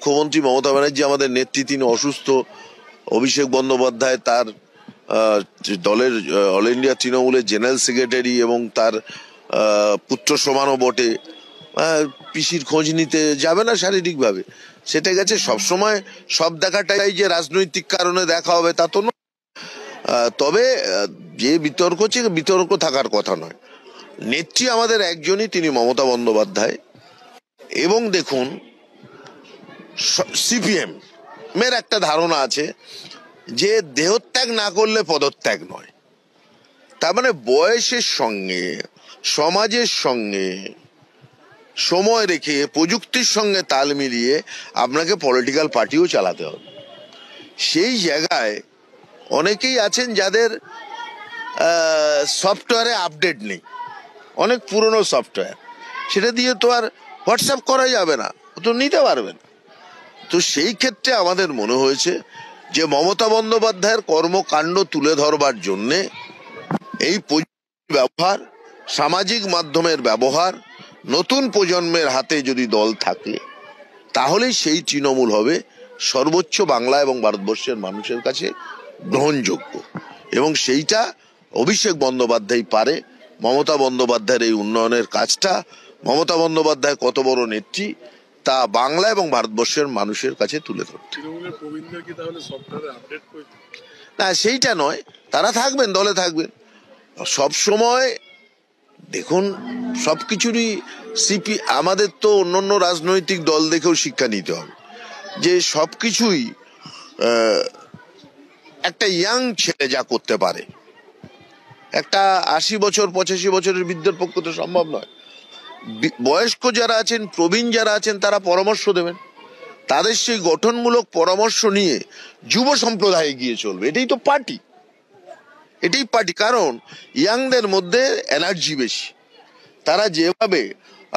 মুখ্যমন্ত্রী মমতা ব্যানার্জি আমাদের নেত্রী তিনি অসুস্থ অভিষেক বন্দ্যোপাধ্যায় তার দলের অল ইন্ডিয়া তৃণমূলের জেনারেল সেক্রেটারি এবং তার পুত্র সমানও বটে পিসির খোঁজ নিতে যাবে না শারীরিকভাবে সেটা গেছে সবসময় সব দেখাটাই যে রাজনৈতিক কারণে দেখা হবে তা তো তবে যে বিতর্ক হচ্ছে বিতর্ক থাকার কথা নয় নেত্রী আমাদের একজনই তিনি মমতা বন্দ্যোপাধ্যায় এবং দেখুন সিপিএম এর একটা ধারণা আছে যে দেহত্যাগ না করলে পদত্যাগ নয় তার মানে বয়সের সঙ্গে সমাজের সঙ্গে সময় রেখে প্রযুক্তির সঙ্গে তাল মিলিয়ে আপনাকে পলিটিক্যাল পার্টিও চালাতে হবে সেই জায়গায় অনেকেই আছেন যাদের সফটওয়্যারে আপডেট নেই অনেক পুরনো সফটওয়্যার সেটা দিয়ে তো আর হোয়াটসঅ্যাপ করা যাবে না তো নিতে পারবে না তো সেই ক্ষেত্রে আমাদের মনে হয়েছে যে মমতা বন্দ্যোপাধ্যায়ের কর্মকাণ্ড তুলে ধরবার জন্যে এই ব্যবহার সামাজিক মাধ্যমের ব্যবহার নতুন প্রজন্মের হাতে যদি দল থাকে তাহলে সেই তৃণমূল হবে সর্বোচ্চ বাংলা এবং ভারতবর্ষের মানুষের কাছে গ্রহণযোগ্য এবং সেইটা অভিষেক বন্দ্যোপাধ্যায় পারে মমতা বন্দ্যোপাধ্যায়ের এই উন্নয়নের কাজটা মমতা বন্দ্যোপাধ্যায় কত বড় নেত্রী তা বাংলা এবং ভারতবর্ষের মানুষের কাছে তুলে ধরতে না সেইটা নয় তারা থাকবেন দলে থাকবেন সব সময় দেখুন সব কিছুরই সিপি আমাদের তো অন্য অন্য রাজনৈতিক দল দেখেও শিক্ষা নিতে হবে যে সব কিছুই একটা ইয়াং ছেলে যা করতে পারে একটা আশি বছর পঁচাশি বছরের বৃদ্ধের পক্ষে তো সম্ভব নয় বয়স্ক যারা আছেন প্রবীণ যারা আছেন তারা পরামর্শ দেবেন তাদের সেই গঠনমূলক পরামর্শ নিয়ে যুব সম্প্রদায়ে গিয়ে চলবে এটাই তো পার্টি এটাই পার্টি কারণ ইয়াংদের মধ্যে এনার্জি বেশি তারা যেভাবে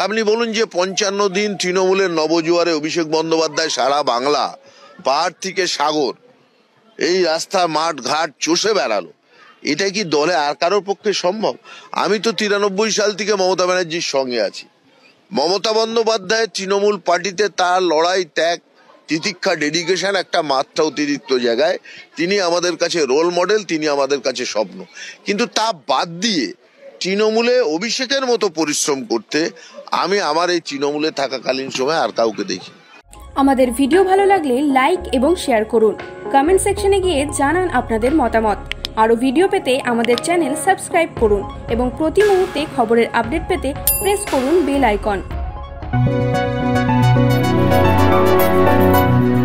আপনি বলুন যে পঞ্চান্ন দিন তৃণমূলের নবজোয়ারে অভিষেক বন্দ্যোপাধ্যায় সারা বাংলা পাহাড় থেকে সাগর এই রাস্তা মাঠ ঘাট চষে বেড়ালো এটা কি দলে আর কারোর পক্ষে সম্ভব আমি তো তিরানব্বই সাল থেকে মমতা ব্যানার্জির সঙ্গে আছি মমতা বন্দ্যোপাধ্যায়ের তৃণমূল পার্টিতে তার লড়াই ত্যাগ তিতিক্ষা ডেডিকেশন একটা মাত্রা অতিরিক্ত জায়গায় তিনি আমাদের কাছে রোল মডেল তিনি আমাদের কাছে স্বপ্ন কিন্তু তা বাদ দিয়ে তৃণমূলে অভিষেকের মতো পরিশ্রম করতে আমি আমার এই তৃণমূলে থাকাকালীন সময় আর কাউকে দেখি আমাদের ভিডিও ভালো লাগলে লাইক এবং শেয়ার করুন কমেন্ট সেকশনে গিয়ে জানান আপনাদের মতামত আরও ভিডিও পেতে আমাদের চ্যানেল সাবস্ক্রাইব করুন এবং প্রতি মুহূর্তে খবরের আপডেট পেতে প্রেস করুন বেল আইকন